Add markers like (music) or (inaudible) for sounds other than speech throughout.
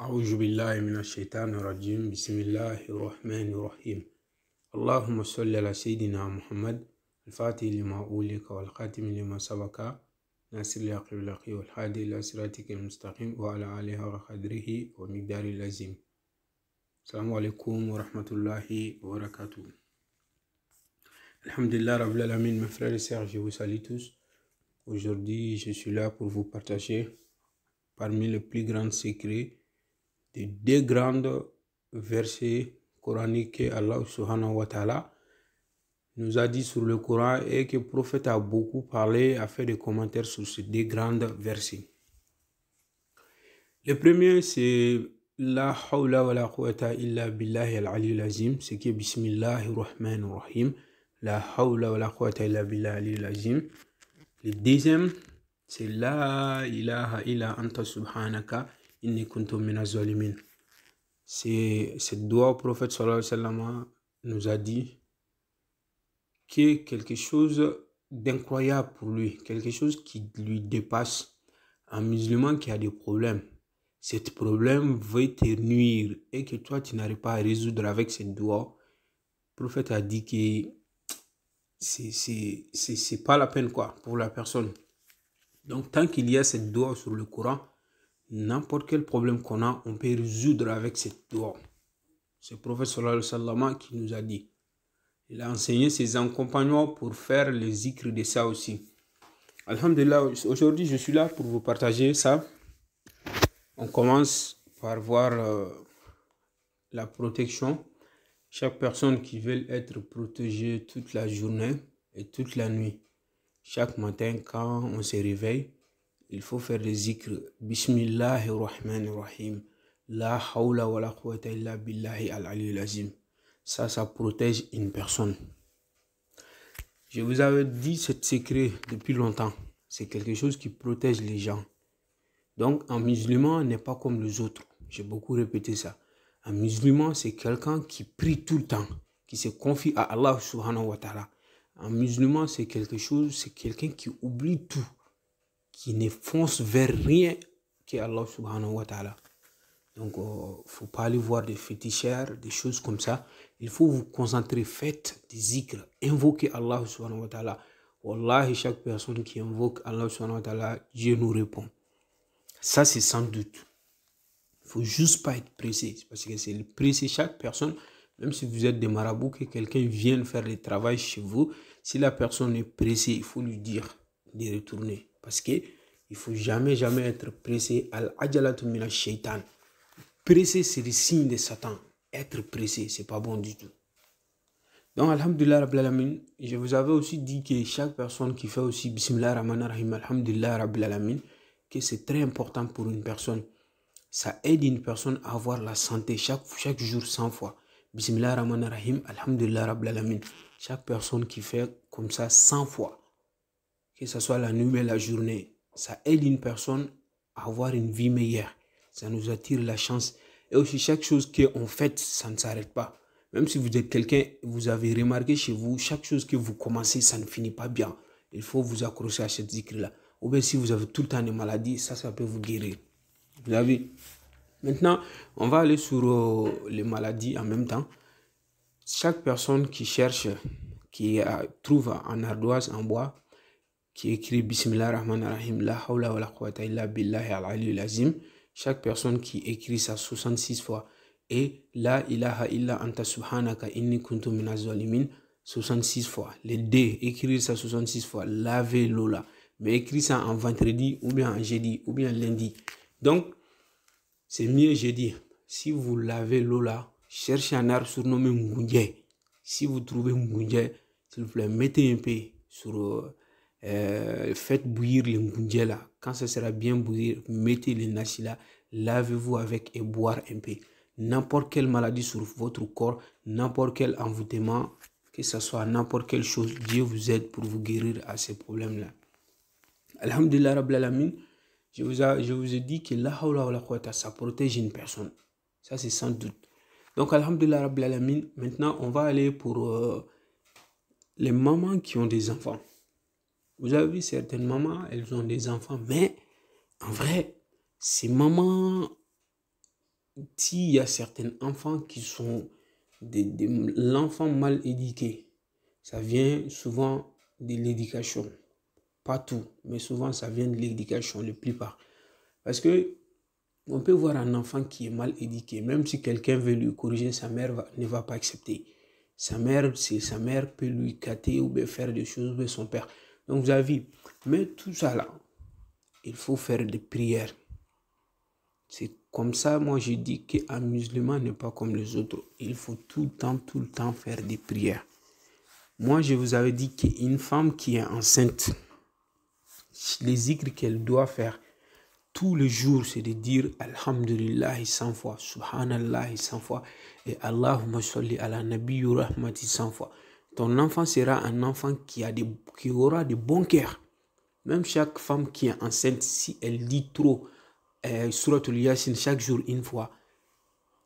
أعوذ بالله من الشيطان الرجيم بسم الله الرحمن الرحيم اللهم صل على سيدنا محمد الفاتح لما أولك والخاتم لما سبق ناصر الأقل الأقي والحادي إلى صراطك المستقيم وعلى آله وقدره ومقدار اللازم السلام عليكم ورحمة الله وبركاته الحمد لله رب العالمين mes frères et sœurs je vous salue aujourd'hui je suis là pour vous partager parmi les plus grands secrets des deux grandes versets coraniques que Allah subhanahu wa ta'ala nous a dit sur le Coran et que le prophète a beaucoup parlé, a fait des commentaires sur ces deux grandes versets. Le premier, c'est La hawla wa la quwata illa billahi al-ali al-azim, c'est que Bismillahir Rahmanir Rahim. La hawla wa la quwata illa billahi al-ali azim Le deuxième, c'est La ilaha illa anta subhanaka kuntum C'est cette doigt le prophète sallallahu alayhi wa hein, nous a dit que quelque chose d'incroyable pour lui, quelque chose qui lui dépasse. Un musulman qui a des problèmes, Cette problème veut te nuire et que toi tu n'arrives pas à résoudre avec cette doigt Le prophète a dit que c'est pas la peine quoi pour la personne. Donc tant qu'il y a cette doigt sur le courant, N'importe quel problème qu'on a, on peut résoudre avec cette doigt. C'est le prophète Salama qui nous a dit. Il a enseigné ses compagnons pour faire les zikr de ça aussi. Alhamdulillah, aujourd'hui je suis là pour vous partager ça. On commence par voir euh, la protection. Chaque personne qui veut être protégée toute la journée et toute la nuit. Chaque matin quand on se réveille, il faut faire le zikr. rahim La hawla wa illa billahi al azim. Ça, ça protège une personne. Je vous avais dit ce secret depuis longtemps. C'est quelque chose qui protège les gens. Donc, un musulman n'est pas comme les autres. J'ai beaucoup répété ça. Un musulman, c'est quelqu'un qui prie tout le temps, qui se confie à Allah subhanahu wa ta'ala. Un musulman, c'est quelque chose, c'est quelqu'un qui oublie tout qui ne fonce vers rien que Allah subhanahu wa ta'ala. Donc, il euh, ne faut pas aller voir des fétichères, des choses comme ça. Il faut vous concentrer, faites des zikr, invoquez Allah subhanahu wa ta'ala. et chaque personne qui invoque Allah subhanahu wa ta'ala, Dieu nous répond. Ça, c'est sans doute. Il faut juste pas être pressé, parce que c'est le pressé. Chaque personne, même si vous êtes des marabouts, que quelqu'un vienne faire le travail chez vous, si la personne est pressée, il faut lui dire de retourner. Parce que il faut jamais, jamais être pressé. Al-ajalatu mina shaitan. Pressé, c'est le signe de Satan. Être pressé, c'est pas bon du tout. Donc, Alhamdulillah, Rabbil Alamin, je vous avais aussi dit que chaque personne qui fait aussi Bismillah Rahman Rahim, Alhamdulillah, Rabbil Alamin, que c'est très important pour une personne. Ça aide une personne à avoir la santé chaque, chaque jour 100 fois. Bismillah Rahman Rahim, Alhamdulillah, Rabbil Alamin. Chaque personne qui fait comme ça 100 fois, que ce soit la nuit ou la journée. Ça aide une personne à avoir une vie meilleure. Ça nous attire la chance. Et aussi, chaque chose qu'on fait, ça ne s'arrête pas. Même si vous êtes quelqu'un, vous avez remarqué chez vous, chaque chose que vous commencez, ça ne finit pas bien. Il faut vous accrocher à cette zikr-là. Ou bien si vous avez tout le temps des maladies, ça, ça peut vous guérir. Vous avez. Maintenant, on va aller sur euh, les maladies en même temps. Chaque personne qui cherche, qui trouve en ardoise, en bois, qui écrit Bismillah Rahman Rahim, La Hawla wa la Quwata illa Billahi al Azim, chaque personne qui écrit ça 66 fois et La ilaha illa anta subhanaka inni kuntu minazolimin » 66 fois. Les D, écrire ça 66 fois, laver l'eau là. Mais écrire ça en vendredi ou bien en jeudi ou bien lundi. Donc, c'est mieux jeudi. Si vous lavez l'eau là, cherchez un arbre surnommé Mgunje. Si vous trouvez Mgunje, s'il vous plaît, mettez un P sur euh, euh, faites bouillir les ngunjais Quand ça sera bien bouillir, mettez les nasi là, lavez-vous avec et boire un peu. N'importe quelle maladie sur votre corps, n'importe quel envoûtement, que ce soit n'importe quelle chose, Dieu vous aide pour vous guérir à ces problèmes-là. Alhamdulillah, Alamin, je vous, ai, je vous ai dit que la hawla wa la ça protège une personne. Ça, c'est sans doute. Donc, Alhamdulillah, Rabbil Alamin, maintenant, on va aller pour euh, les mamans qui ont des enfants. Vous avez vu certaines mamans, elles ont des enfants, mais en vrai, ces mamans, s'il y a certains enfants qui sont l'enfant mal éduqué, ça vient souvent de l'éducation. Pas tout, mais souvent ça vient de l'éducation, la plupart. Parce que on peut voir un enfant qui est mal éduqué, même si quelqu'un veut lui corriger, sa mère ne va pas accepter. Sa mère, c'est sa mère peut lui cater ou bien faire des choses, mais son père. Donc, vous avez vu. Mais tout ça là, il faut faire des prières. C'est comme ça, moi, je dis qu'un musulman n'est pas comme les autres. Il faut tout le temps, tout le temps faire des prières. Moi, je vous avais dit qu'une femme qui est enceinte, les écrits qu'elle doit faire tous les jours, c'est de dire Alhamdulillah 100 fois, Subhanallah 100 fois, et Allahumma salli ala Nabi rahmati 100 fois ton enfant sera un enfant qui, aura de bon cœur. Même chaque femme qui est enceinte, si elle lit trop euh, la yassin chaque jour une fois,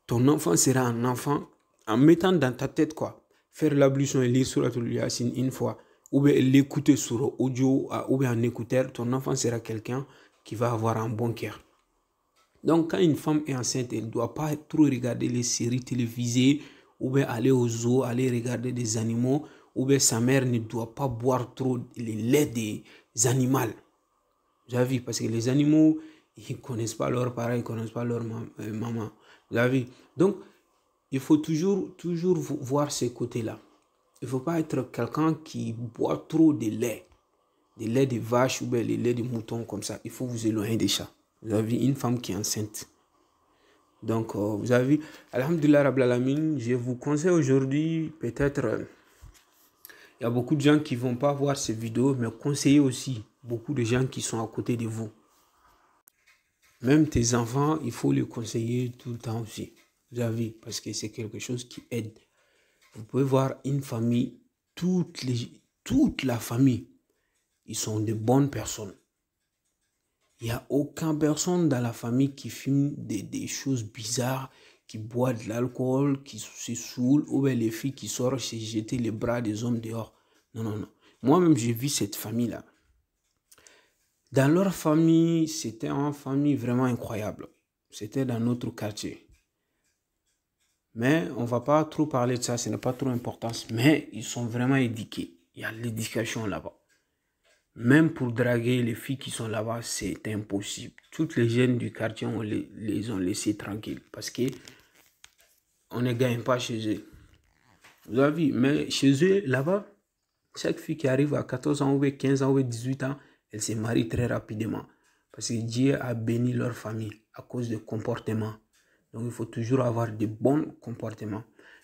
ton enfant sera un enfant en mettant dans ta tête quoi. Faire l'ablution et lire la yassin une fois, ou bien l'écouter sur audio euh, ou bien en écouteur, ton enfant sera quelqu'un qui va avoir un bon cœur. Donc quand une femme est enceinte, elle ne doit pas trop regarder les séries télévisées, ou bien aller au zoo, aller regarder des animaux, ou bien sa mère ne doit pas boire trop le lait des animaux. Vous avez vu, parce que les animaux, ils ne connaissent pas leurs parents, ils ne connaissent pas leur euh, maman. Vous avez vu. Donc, il faut toujours, toujours voir ce côté-là. Il ne faut pas être quelqu'un qui boit trop de lait. De lait de vache ou bien le lait de mouton comme ça. Il faut vous éloigner des chats. Vous avez une femme qui est enceinte donc, euh, vous avez vu, Alhamdulillah Rablalamine, je vous conseille aujourd'hui, peut-être, il y a beaucoup de gens qui ne vont pas voir ces vidéo, mais conseillez aussi beaucoup de gens qui sont à côté de vous. Même tes enfants, il faut les conseiller tout le temps aussi. Vous avez parce que c'est quelque chose qui aide. Vous pouvez voir une famille, toute la famille, ils sont de bonnes personnes. Il n'y a aucun personne dans la famille qui fume des, choses bizarres, qui boit de l'alcool, qui se saoule, ou bien les filles qui sortent se jeter les bras des hommes dehors. Non, non, non. Moi-même, j'ai vu cette famille-là. Dans leur famille, c'était une famille vraiment incroyable. C'était dans notre quartier. Mais on ne va pas trop parler de ça, ce n'est pas trop important. Mais ils sont vraiment éduqués. Il y a l'éducation là-bas. Même pour draguer les filles qui sont là-bas, c'est impossible. Toutes les jeunes du quartier, on les, ont laissé tranquilles parce que on ne gagne pas chez eux. Vous avez vu, mais chez eux, là-bas, chaque fille qui arrive à 14 ans ou 15 ans ou 18 ans, elle se marie très rapidement. Parce que Dieu a béni leur famille à cause de comportement. Donc il faut toujours avoir de bons comportements.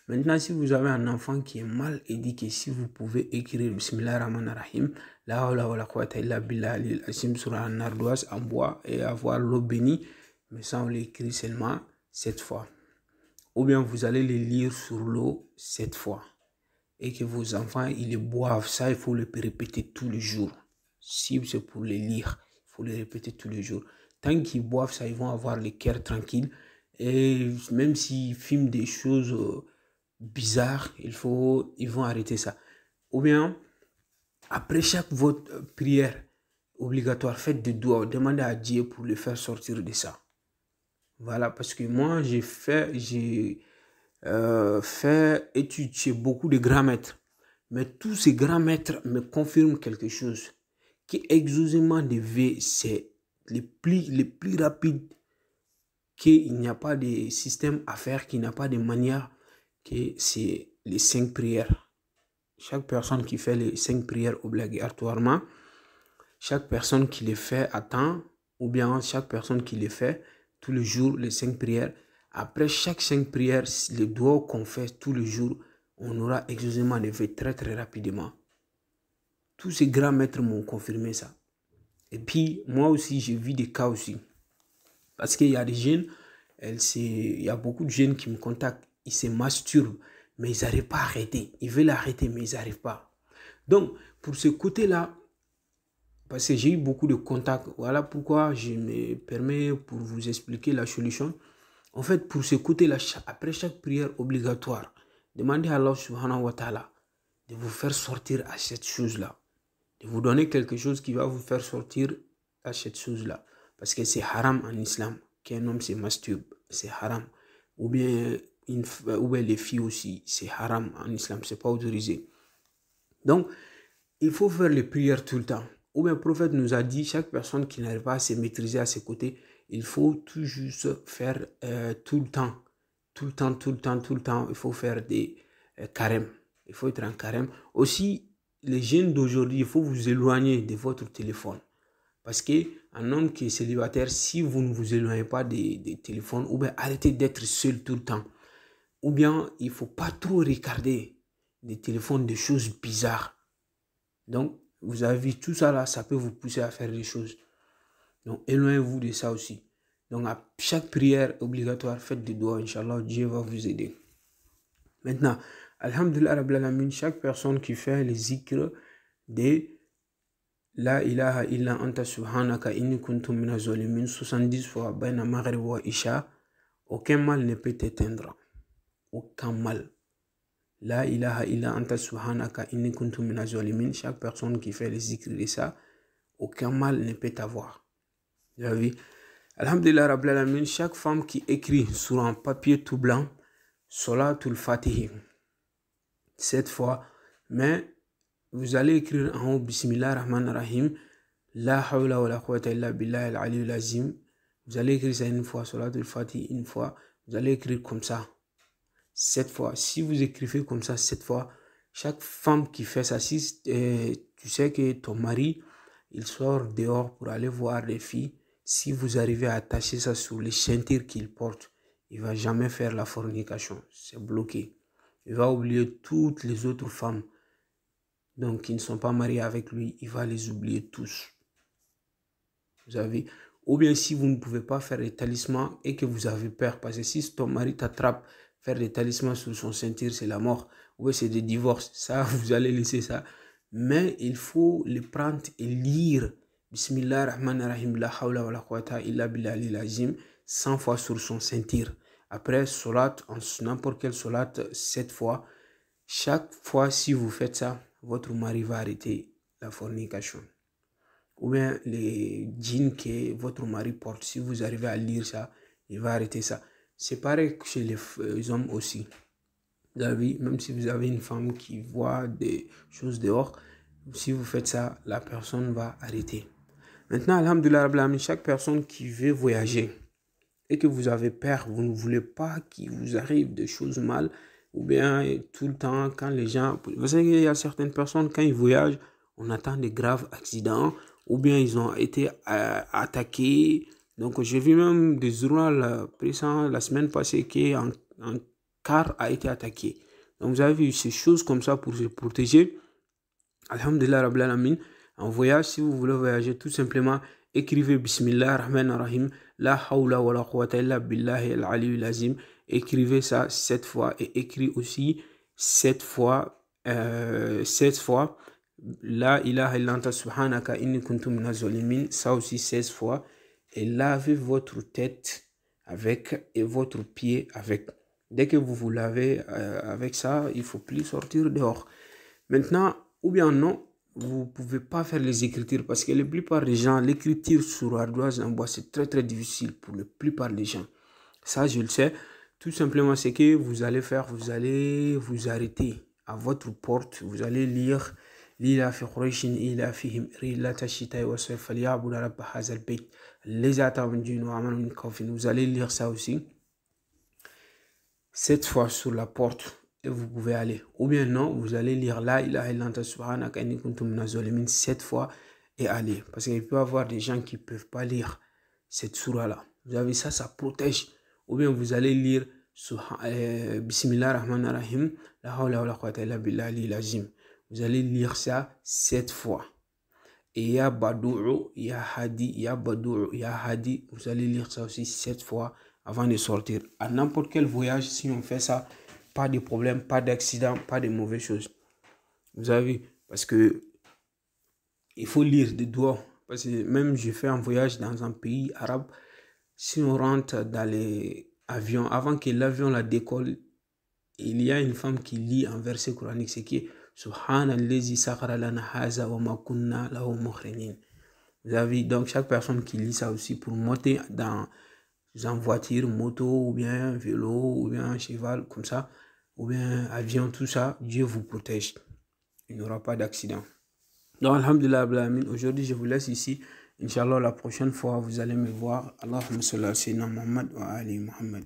Maintenant, si vous avez un enfant qui est mal éduqué, si vous pouvez écrire Bismillah Rahman Rahim, la hawla wa la illa billah sur un ardoise en bois et avoir l'eau bénie, mais sans l'écrire seulement cette fois. Ou bien vous allez les lire sur l'eau cette fois. Et que vos enfants, ils boivent. Ça, il faut le répéter tous les jours. Si c'est pour les lire, il faut le répéter tous les jours. Tant qu'ils boivent ça, ils vont avoir le cœur tranquille. Et même s'ils filment des choses euh, bizarre, il faut, ils vont arrêter ça. Ou bien, après chaque votre euh, prière obligatoire, faites de doigts, demandez à Dieu pour le faire sortir de ça. Voilà, parce que moi, j'ai fait, j'ai euh, fait étude chez beaucoup de grands maîtres. Mais tous ces grands maîtres me confirment quelque chose. qui exaucement de V, c'est le plus, le plus rapide qu'il n'y a pas de système à faire, qu'il n'y a pas de manière que c'est les cinq prières. Chaque personne qui fait les cinq prières obligatoirement, chaque personne qui les fait à temps, ou bien chaque personne qui les fait tous les jours, les cinq prières, après chaque cinq prières, les doigts qu'on fait tous les jours, on aura exaucement les faits très très rapidement. Tous ces grands maîtres m'ont confirmé ça. Et puis, moi aussi, j'ai vu des cas aussi. Parce qu'il y a des jeunes, il y a beaucoup de jeunes qui me contactent ils se masturbent, mais ils n'arrivent pas à arrêter. Ils veulent arrêter, mais ils n'arrivent pas. Donc, pour ce côté-là, parce que j'ai eu beaucoup de contacts, voilà pourquoi je me permets pour vous expliquer la solution. En fait, pour ce côté-là, après chaque prière obligatoire, demandez à Allah subhanahu de vous faire sortir à cette chose-là. De vous donner quelque chose qui va vous faire sortir à cette chose-là. Parce que c'est haram en islam qu'un homme se masturbe. C'est haram. Ou bien une, euh, ou les filles aussi, c'est haram en islam, c'est pas autorisé. Donc, il faut faire les prières tout le temps. Ou bien le prophète nous a dit, chaque personne qui n'arrive pas à se maîtriser à ses côtés, il faut tout juste faire euh, tout le temps. Tout le temps, tout le temps, tout le temps, il faut faire des euh, carêmes Il faut être en carême. Aussi, les jeunes d'aujourd'hui, il faut vous éloigner de votre téléphone. Parce que un homme qui est célibataire, si vous ne vous éloignez pas des téléphones, ou bien arrêtez d'être seul tout le temps. Ou bien, il faut pas trop regarder des téléphones des choses bizarres. Donc, vous avez vu tout ça là, ça peut vous pousser à faire des choses. Donc, éloignez-vous de ça aussi. Donc, à chaque prière obligatoire, faites des doigts, inshallah Dieu va vous aider. Maintenant, Alhamdulillah, chaque personne qui fait les zikr de La ilaha illa anta subhanaka inni kuntum 70 fois, isha, aucun mal ne peut t'éteindre aucun mal. La ilaha illa anta subhanaka inni kuntu zalimin. Chaque personne qui fait les zikr de ça, aucun mal ne peut avoir. Vous avez Alhamdulillah Rabbil Alamin, chaque femme qui écrit sur un papier tout blanc, Salatul Fatih. Cette fois, mais vous allez écrire en haut Bismillah Rahman Rahim, La hawla wa la quwwata illa billah al al azim. Vous allez écrire ça une fois, Salatul Fatih, une fois. Vous allez écrire comme ça sept fois. Si vous écrivez comme ça sept fois, chaque femme qui fait ça, si euh, tu sais que ton mari, il sort dehors pour aller voir les filles, si vous arrivez à attacher ça sur les ceintures qu'il porte, il va jamais faire la fornication. C'est bloqué. Il va oublier toutes les autres femmes. Donc, qui ne sont pas mariées avec lui, il va les oublier tous. Vous avez, ou bien si vous ne pouvez pas faire les talismans et que vous avez peur, parce que si ton mari t'attrape Faire des talismans sur son ceinture, c'est la mort. Ou c'est des divorces. Ça, (laughs) vous allez laisser ça. Mais il faut les prendre et lire. Bismillah rahman rahim la hawla wa la billah 100 fois sur son ceinture. Après, solat, n'importe quel solat, 7 fois. Chaque fois, si vous faites ça, votre mari va arrêter la fornication. Ou bien les jeans que votre mari porte, si vous arrivez à lire ça, il va arrêter ça. C'est pareil chez les euh, hommes aussi. Vous même si vous avez une femme qui voit des choses dehors, si vous faites ça, la personne va arrêter. Maintenant, alhamdulillah, chaque personne qui veut voyager et que vous avez peur, vous ne voulez pas qu'il vous arrive des choses mal, ou bien tout le temps, quand les gens... Vous savez qu'il y a certaines personnes, quand ils voyagent, on attend des graves accidents, ou bien ils ont été euh, attaqués, donc j'ai vu même des journaux la, la semaine passée qu'un un car a été attaqué. Donc vous avez vu ces choses comme ça pour se protéger. Alhamdulillah Rabbil Alamin. En voyage, si vous voulez voyager, tout simplement, écrivez Bismillah Rahman Rahim. La hawla wa la billah illa billahi al azim. Écrivez ça sept fois et écris aussi sept fois, euh, sept fois. La ilaha illa anta subhanaka inni kuntum minaz Ça aussi 16 fois et lavez votre tête avec et votre pied avec. Dès que vous vous lavez euh, avec ça, il faut plus sortir dehors. Maintenant, ou bien non, vous pouvez pas faire les écritures parce que la plupart des gens, l'écriture sur ardoise en bois, c'est très très difficile pour la plupart des gens. Ça, je le sais. Tout simplement, c'est que vous allez faire, vous allez vous arrêter à votre porte, vous allez lire لإلاف قريش إلافهم rilata الشتاء والصيف فليعبدوا رب هذا البيت الذي أتى من جن وعمل من خوف Vous allez lire ça aussi. Cette fois sur la porte et vous pouvez aller. Ou bien non, vous allez lire là, il a subhanaka cette fois et aller. Parce qu'il peut y avoir des gens qui ne peuvent pas lire cette surah là. Vous avez ça, ça protège. Ou bien vous allez lire euh, Bismillah Rahman Rahim, la hawla wa la quwwata illa billahi vous allez lire ça sept fois. Et ya badouro, ya hadi, ya badouro, ya hadi. Vous allez lire ça aussi sept fois avant de sortir. À n'importe quel voyage, si on fait ça, pas de problème, pas d'accident, pas de mauvaises choses. Vous avez, parce que il faut lire de doigts. Parce que même je fais un voyage dans un pays arabe, si on rentre dans les avions, avant que l'avion la décolle, il y a une femme qui lit un verset coranique, ce qui est vous avez donc chaque personne qui lit ça aussi pour monter dans en voiture, moto, ou bien vélo, ou bien cheval, comme ça, ou bien avion, tout ça, Dieu vous protège. Il n'y aura pas d'accident. Donc, Alhamdulillah, aujourd'hui, je vous laisse ici. Inch'Allah, la prochaine fois, vous allez me voir. Allahumma wa Muhammad wa ali Muhammad.